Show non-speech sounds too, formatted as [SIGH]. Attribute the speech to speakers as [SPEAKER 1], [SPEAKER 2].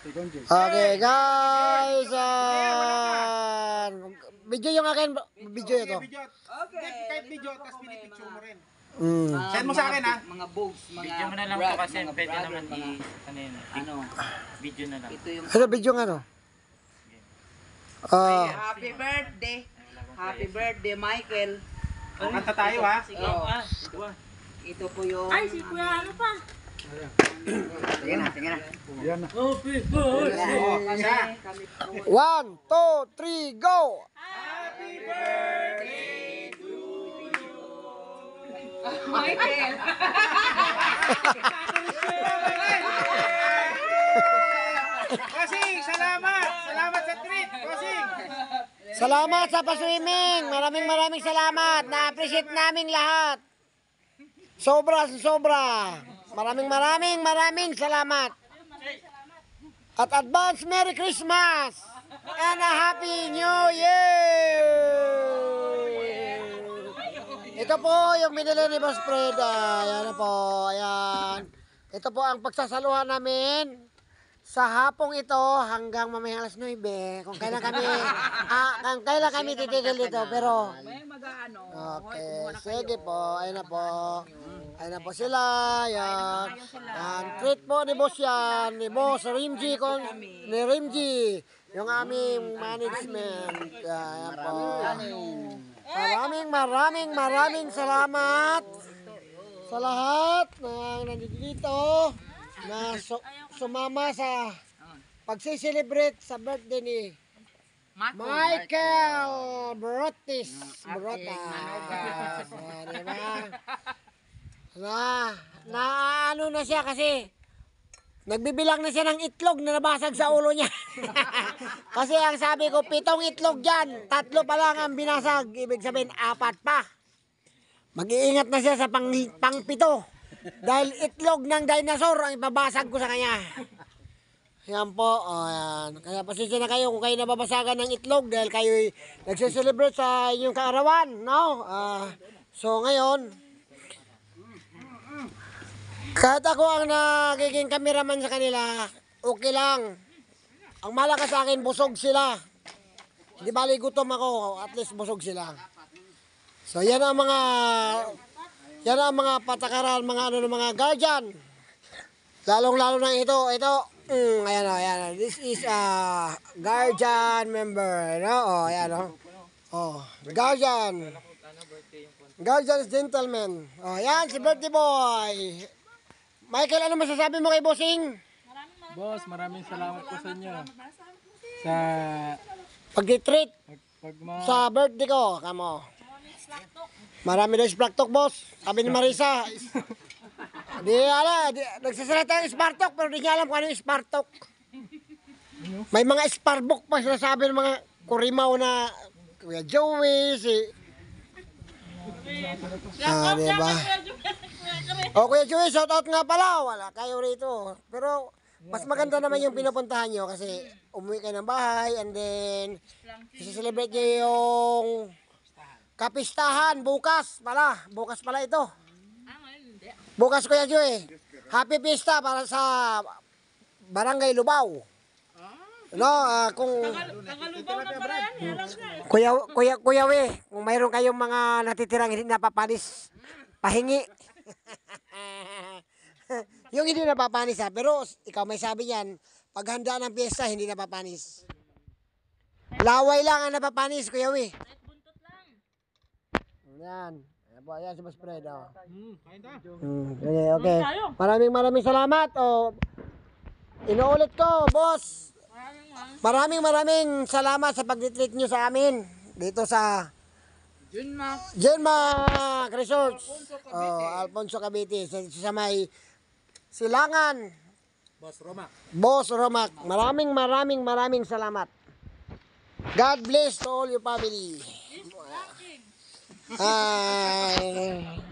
[SPEAKER 1] Okay, guys. Uh, video yung akin. Video ito. Okay. Kahit video, tapos pinipicture mo rin. Mm. send mo sa akin ha. Mga boobs, mga Video mo na lang brad, to kasi pwede naman mga, ano i... Ano Video na lang. Ito yung... Ano video nga no? Uh, happy birthday. Happy birthday, Michael. Kanta tayo ha. Sige. Ito po yung... Ay, si Kuya, ano pa? Sige na, Yan Happy birthday! One, two, three, go! Happy birthday to you! Michael! Kosing, salamat! Salamat sa trip, Kosing! Salamat sa paswimming! Maraming maraming salamat! Na-appreciate namin lahat! Sobra, sobra! Maraming maraming maraming salamat. At advance Merry Christmas and a Happy New Year! Ito po yung binili ni Boss Fred. Ayan po, ayan. Ito po ang pagsasaluhan namin sa hapong ito hanggang mamayang alas 9 kung kailan kami [LAUGHS] ah, kung kailan kami titigil dito pero may mag-aano okay sige po ayun na po Ayan na po sila. Yan. Yan. Treat po ni Boss yan. Ni Boss Rimji. Kon, ni Rimji. Yung aming management. Ayan po. Maraming maraming maraming salamat sa lahat na nandito na su sumama sa pagsiselebrate sa birthday ni Michael Brotis. Brotas. Diba? Na, na ano na siya kasi nagbibilang na siya ng itlog na nabasag sa ulo niya. [LAUGHS] kasi ang sabi ko, pitong itlog dyan. Tatlo pa lang ang binasag. Ibig sabihin, apat pa. Mag-iingat na siya sa pang, pangpito. Dahil itlog ng dinosaur ang ipabasag ko sa kanya. Yan po. Oh, yan. Kaya pasensya na kayo kung kayo nababasagan ng itlog dahil kayo nagsiselebrate sa inyong kaarawan. No? Uh, so ngayon, kahit ako ang nagiging kameraman sa kanila, okay lang. Ang malakas sa akin, busog sila. Hindi bali gutom ako, at least busog sila. So yan ang mga yan ang mga patakaran, mga ano mga guardian. Lalong-lalo lalo ng ito, ito. Mm, ayan oh, ayan. Oh. This is a guardian member, no? Oh, ayan oh. Oh, guardian. Guardian's gentleman. Oh, ayan si birthday boy. Michael, ano masasabi mo kay Bossing? Maraming Boss, maraming salamat po sa inyo. Sa pag-treat pag sa birthday ko, kamo. Marami daw spark talk, boss. Kami ni Marisa. [LAUGHS] di ala, di, nagsasalita ng spark pero di niya alam kung ano yung Spartok. May mga sparbok pa sinasabi ng mga kurimaw na Kuya Joey, si... Ah, diba? O oh, Kuya Chewy, shout out nga pala. Wala kayo rito. Pero mas maganda naman yung pinupuntahan nyo kasi mm. umuwi kayo ng bahay and then celebrate nyo yung kapistahan bukas pala. Bukas pala ito. Ah, bukas Kuya Chewy. Happy Pista para sa Barangay Lubao. Ah. No, uh, kung Tagalubaw na pala yan, eh. alam na eh. Kuya Kuya Kuya We, kung mayroon kayong mga natitirang hindi napapalis, pahingi. [LAUGHS] yung hindi napapanis ha, pero ikaw may sabi yan, paghanda ng piyesta, hindi napapanis. Laway lang ang napapanis, Kuya Wi. Kahit buntot lang. Yan. Ayan po, ayan si Boss Fred. Oh. Hmm, kain ta. Mm, okay, okay. Maraming maraming salamat. Oh, inuulit ko, boss. Maraming maraming salamat sa pag-treat nyo sa amin dito sa Junmac. Junmac Resorts. Alfonso Cavite. Oh, Alfonso Cavite. Sa, sa may Silangan. Boss Romac. Boss Romac. Maraming maraming maraming salamat. God bless to all your family. He's